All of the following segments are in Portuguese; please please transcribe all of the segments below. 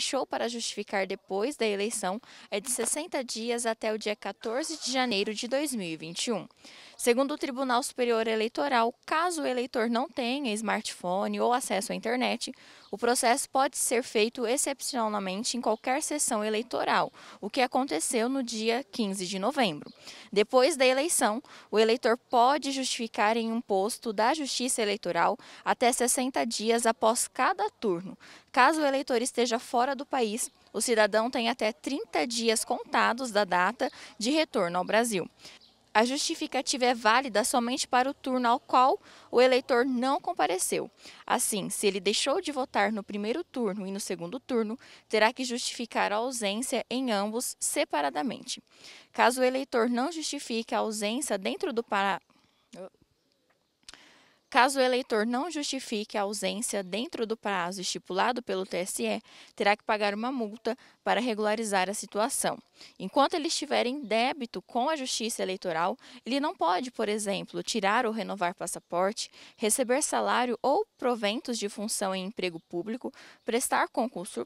deixou para justificar depois da eleição é de 60 dias até o dia 14 de janeiro de 2021. Segundo o Tribunal Superior Eleitoral, caso o eleitor não tenha smartphone ou acesso à internet, o processo pode ser feito excepcionalmente em qualquer sessão eleitoral, o que aconteceu no dia 15 de novembro. Depois da eleição, o eleitor pode justificar em um posto da Justiça Eleitoral até 60 dias após cada turno. Caso o eleitor esteja fora do país, o cidadão tem até 30 dias contados da data de retorno ao Brasil. A justificativa é válida somente para o turno ao qual o eleitor não compareceu. Assim, se ele deixou de votar no primeiro turno e no segundo turno, terá que justificar a ausência em ambos separadamente. Caso o eleitor não justifique a ausência dentro do, para, Caso o eleitor não justifique a ausência dentro do prazo estipulado pelo TSE, terá que pagar uma multa para regularizar a situação. Enquanto ele estiver em débito com a Justiça Eleitoral, ele não pode, por exemplo, tirar ou renovar passaporte, receber salário ou proventos de função em emprego público, prestar concurso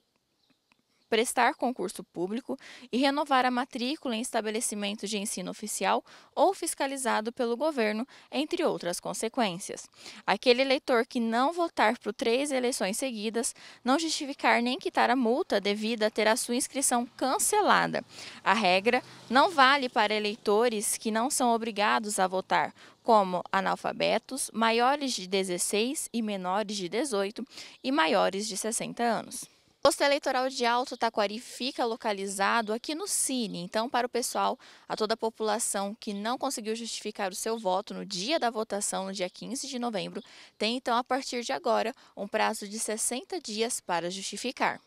prestar concurso público e renovar a matrícula em estabelecimento de ensino oficial ou fiscalizado pelo governo, entre outras consequências. Aquele eleitor que não votar por três eleições seguidas, não justificar nem quitar a multa devida a ter a sua inscrição cancelada. A regra não vale para eleitores que não são obrigados a votar, como analfabetos, maiores de 16 e menores de 18 e maiores de 60 anos. Posto Eleitoral de Alto Taquari fica localizado aqui no Cine, então para o pessoal, a toda a população que não conseguiu justificar o seu voto no dia da votação, no dia 15 de novembro, tem então a partir de agora um prazo de 60 dias para justificar.